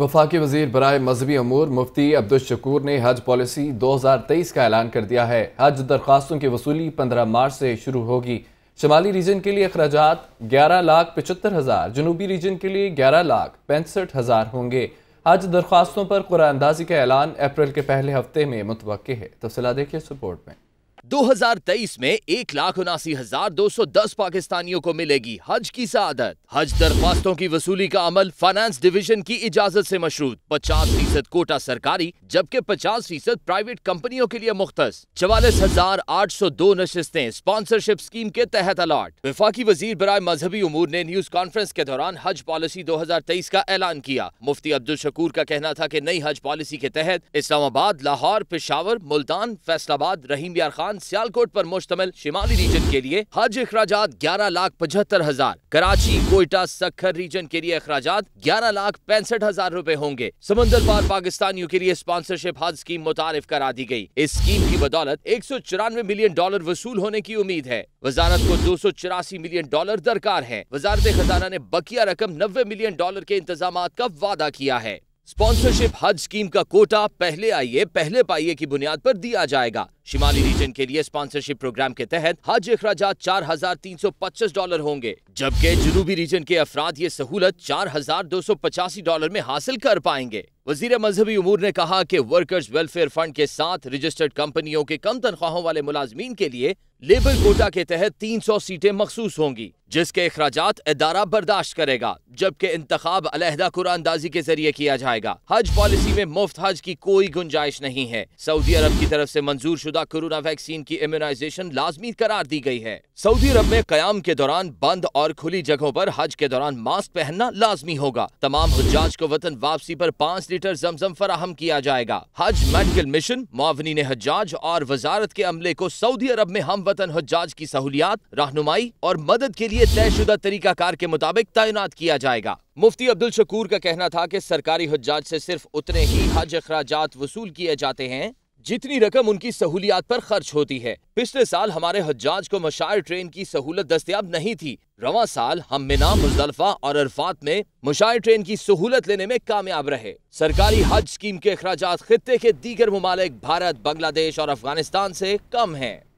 वफाकी वजीर बरए मजहबी अमूर मुफ्ती अब्दुलशकूर ने हज पॉलिसी 2023 का ऐलान कर दिया है हज दरख्वास्तों की वसूली 15 मार्च से शुरू होगी शमाली रीजन के लिए अखराज ग्यारह लाख पचहत्तर हज़ार जनूबी रीजन के लिए ग्यारह लाख पैंसठ हज़ार होंगे हज दरख्वास्तों पर कुरानंदाजी का ऐलान अप्रैल के पहले हफ्ते में मुतव है तफसला देखिए इस रिपोर्ट में 2023 में एक लाख उनासी हजार दो सौ दस पाकिस्तानियों को मिलेगी हज की सादत हज दरख्वास्तों की वसूली का अमल फाइनेंस डिवीजन की इजाजत से मशरूत 50 फीसद कोटा सरकारी जबकि 50 फीसद प्राइवेट कंपनियों के लिए मुख्त चवालीस हजार आठ सौ दो नशस्तें स्पॉन्सरशिप स्कीम के तहत अलाट विफाकी वजीर बरए मजहबी उमूर ने न्यूज कॉन्फ्रेंस के दौरान हज पॉलिसी दो हजार तेईस का ऐलान किया मुफ्ती अब्दुल शकूर का कहना था की नई हज पॉलिसी के तहत इस्लामाबाद लाहौर पिशावर मुल्तान फैसलाबाद रहीम यार खान सियालकोट पर मुश्तमल शिमाली रीजन के लिए हज अखराज ग्यारह लाख पचहत्तर हजार कराची कोयटा सखर रीजन के लिए अखराज ग्यारह लाख पैंसठ हजार रूपए होंगे समंदर पार पाकिस्तानियों के लिए स्पॉन्सरशिप हज स्कीम मुतारफ करा दी गयी इस स्कीम की बदौलत एक सौ चौरानवे मिलियन डॉलर वसूल होने की उम्मीद है वजारत को दो सौ चौरासी मिलियन डॉलर दरकार है वजारत खजाना ने बकिया रकम नब्बे मिलियन डॉलर के इंतजाम का वादा किया है स्पॉन्सरशिप हज स्कीम का कोटा पहले आइए पहले पाइए की बुनियाद पर दिया जाएगा शिमाली रीजन के लिए स्पॉन्सरशिप प्रोग्राम के तहत हज अखराज चार हजार तीन सौ पच्चीस डॉलर होंगे जबकि जनूबी रीजन के अफराद ये सहूलत चार हजार दो सौ पचासी डॉलर में हासिल कर पाएंगे वजीर मजहबी उमूर ने कहा की वर्कर्स वेलफेयर फंड के साथ रजिस्टर्ड कंपनियों के कम तनख्वाहों वाले मुलाजमीन के लिए लेबर कोटा के तहत तीन सौ सीटें मखसूस होंगी जिसके अखराज अदारा बर्दाश्त करेगा जबकि इंतखब अलहदा अंदाजी के जरिए किया जाएगा हज पॉलिसी में मुफ्त हज की कोई गुंजाइश नहीं है सऊदी अरब की तरफ ऐसी मंजूर शुदा कोरोना वैक्सीन की इम्यूनाइजेशन लाजमी करार दी गई है सऊदी अरब में क्याम के दौरान बंद और खुली जगहों आरोप हज के दौरान मास्क पहनना लाजमी होगा तमाम हजाज को वतन वापसी आरोप पाँच लीटर जमजम फराहम किया जाएगा हज मेडिकल मिशन मावनी ने हजाज और वजारत के अमले को सऊदी अरब में हम वतन हजाज की सहूलियात रहनुमाई और मदद के लिए लिए तयशुदा तरीकाकार के मुताबिक तैनात किया जाएगा मुफ्ती अब्दुल शकूर का कहना था कि सरकारी हजाज से सिर्फ उतने ही हज अखराज वसूल किए जाते हैं जितनी रकम उनकी सहूलियात पर खर्च होती है पिछले साल हमारे हजाज को मशार ट्रेन की सहूलत दस्तियाब नहीं थी रवा साल हम मिना मुजलफा और अरफात में मुशार ट्रेन की सहूलत लेने में कामयाब रहे सरकारी हज स्कीम के अखराज खत्े के दीगर ममालिक भारत बांग्लादेश और अफगानिस्तान ऐसी कम है